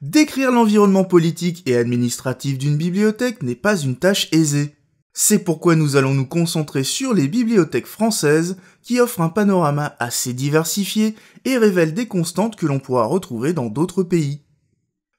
Décrire l'environnement politique et administratif d'une bibliothèque n'est pas une tâche aisée. C'est pourquoi nous allons nous concentrer sur les bibliothèques françaises qui offrent un panorama assez diversifié et révèlent des constantes que l'on pourra retrouver dans d'autres pays.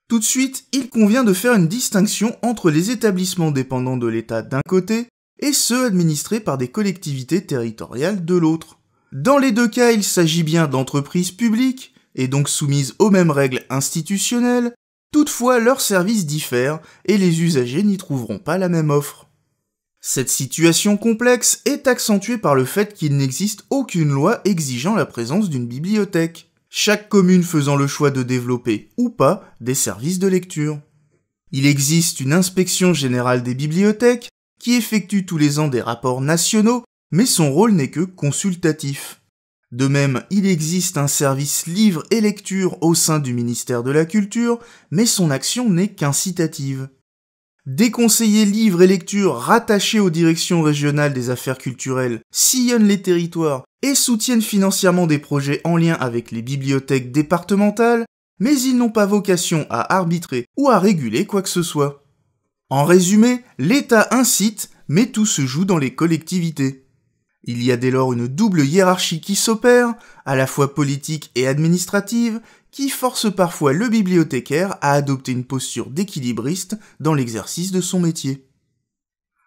Tout de suite, il convient de faire une distinction entre les établissements dépendants de l'État d'un côté et ceux administrés par des collectivités territoriales de l'autre. Dans les deux cas, il s'agit bien d'entreprises publiques, et donc soumises aux mêmes règles institutionnelles, toutefois leurs services diffèrent et les usagers n'y trouveront pas la même offre. Cette situation complexe est accentuée par le fait qu'il n'existe aucune loi exigeant la présence d'une bibliothèque, chaque commune faisant le choix de développer ou pas des services de lecture. Il existe une inspection générale des bibliothèques qui effectue tous les ans des rapports nationaux, mais son rôle n'est que consultatif. De même, il existe un service livre et lecture au sein du ministère de la Culture, mais son action n'est qu'incitative. Des conseillers livres et lectures rattachés aux directions régionales des affaires culturelles sillonnent les territoires et soutiennent financièrement des projets en lien avec les bibliothèques départementales, mais ils n'ont pas vocation à arbitrer ou à réguler quoi que ce soit. En résumé, l'État incite, mais tout se joue dans les collectivités. Il y a dès lors une double hiérarchie qui s'opère, à la fois politique et administrative, qui force parfois le bibliothécaire à adopter une posture d'équilibriste dans l'exercice de son métier.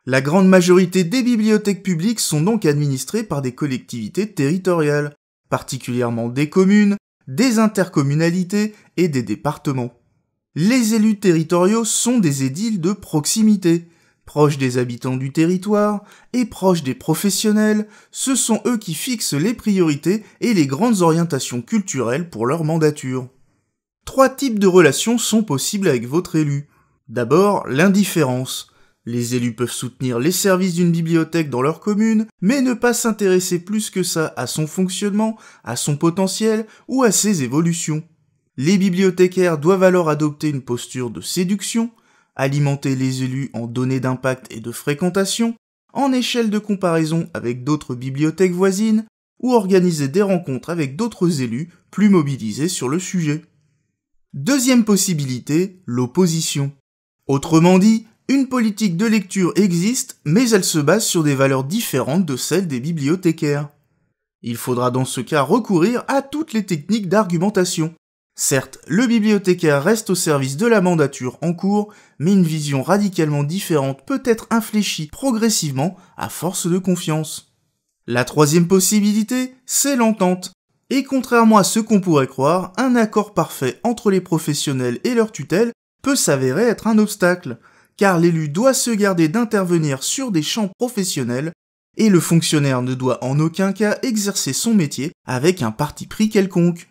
La grande majorité des bibliothèques publiques sont donc administrées par des collectivités territoriales, particulièrement des communes, des intercommunalités et des départements. Les élus territoriaux sont des édiles de proximité, Proches des habitants du territoire et proches des professionnels, ce sont eux qui fixent les priorités et les grandes orientations culturelles pour leur mandature. Trois types de relations sont possibles avec votre élu. D'abord, l'indifférence. Les élus peuvent soutenir les services d'une bibliothèque dans leur commune, mais ne pas s'intéresser plus que ça à son fonctionnement, à son potentiel ou à ses évolutions. Les bibliothécaires doivent alors adopter une posture de séduction, alimenter les élus en données d'impact et de fréquentation, en échelle de comparaison avec d'autres bibliothèques voisines, ou organiser des rencontres avec d'autres élus plus mobilisés sur le sujet. Deuxième possibilité, l'opposition. Autrement dit, une politique de lecture existe, mais elle se base sur des valeurs différentes de celles des bibliothécaires. Il faudra dans ce cas recourir à toutes les techniques d'argumentation, Certes, le bibliothécaire reste au service de la mandature en cours, mais une vision radicalement différente peut être infléchie progressivement à force de confiance. La troisième possibilité, c'est l'entente. Et contrairement à ce qu'on pourrait croire, un accord parfait entre les professionnels et leur tutelle peut s'avérer être un obstacle, car l'élu doit se garder d'intervenir sur des champs professionnels et le fonctionnaire ne doit en aucun cas exercer son métier avec un parti pris quelconque.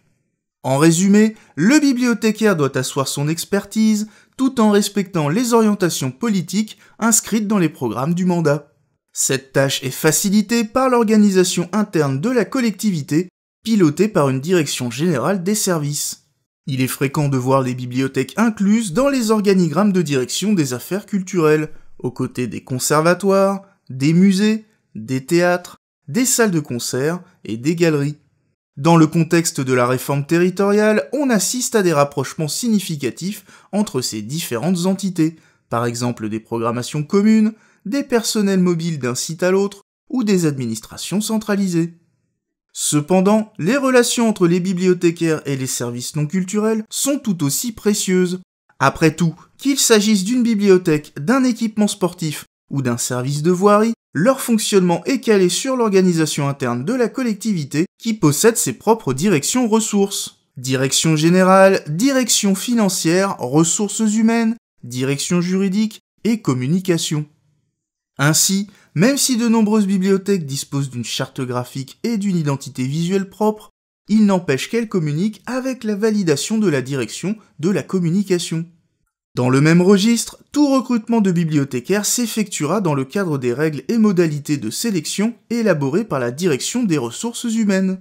En résumé, le bibliothécaire doit asseoir son expertise tout en respectant les orientations politiques inscrites dans les programmes du mandat. Cette tâche est facilitée par l'organisation interne de la collectivité, pilotée par une direction générale des services. Il est fréquent de voir les bibliothèques incluses dans les organigrammes de direction des affaires culturelles, aux côtés des conservatoires, des musées, des théâtres, des salles de concert et des galeries. Dans le contexte de la réforme territoriale, on assiste à des rapprochements significatifs entre ces différentes entités, par exemple des programmations communes, des personnels mobiles d'un site à l'autre ou des administrations centralisées. Cependant, les relations entre les bibliothécaires et les services non culturels sont tout aussi précieuses. Après tout, qu'il s'agisse d'une bibliothèque, d'un équipement sportif ou d'un service de voirie, leur fonctionnement est calé sur l'organisation interne de la collectivité qui possède ses propres directions ressources. Direction générale, direction financière, ressources humaines, direction juridique et communication. Ainsi, même si de nombreuses bibliothèques disposent d'une charte graphique et d'une identité visuelle propre, il n'empêche qu'elles communiquent avec la validation de la direction de la communication. Dans le même registre, tout recrutement de bibliothécaires s'effectuera dans le cadre des règles et modalités de sélection élaborées par la Direction des ressources humaines.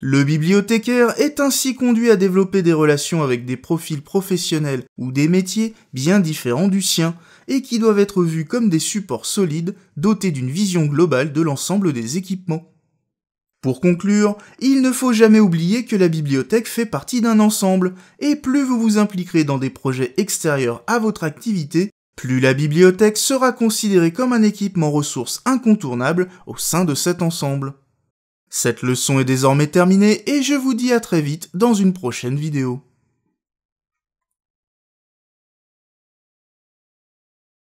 Le bibliothécaire est ainsi conduit à développer des relations avec des profils professionnels ou des métiers bien différents du sien, et qui doivent être vus comme des supports solides dotés d'une vision globale de l'ensemble des équipements. Pour conclure, il ne faut jamais oublier que la bibliothèque fait partie d'un ensemble, et plus vous vous impliquerez dans des projets extérieurs à votre activité, plus la bibliothèque sera considérée comme un équipement ressource incontournable au sein de cet ensemble. Cette leçon est désormais terminée et je vous dis à très vite dans une prochaine vidéo.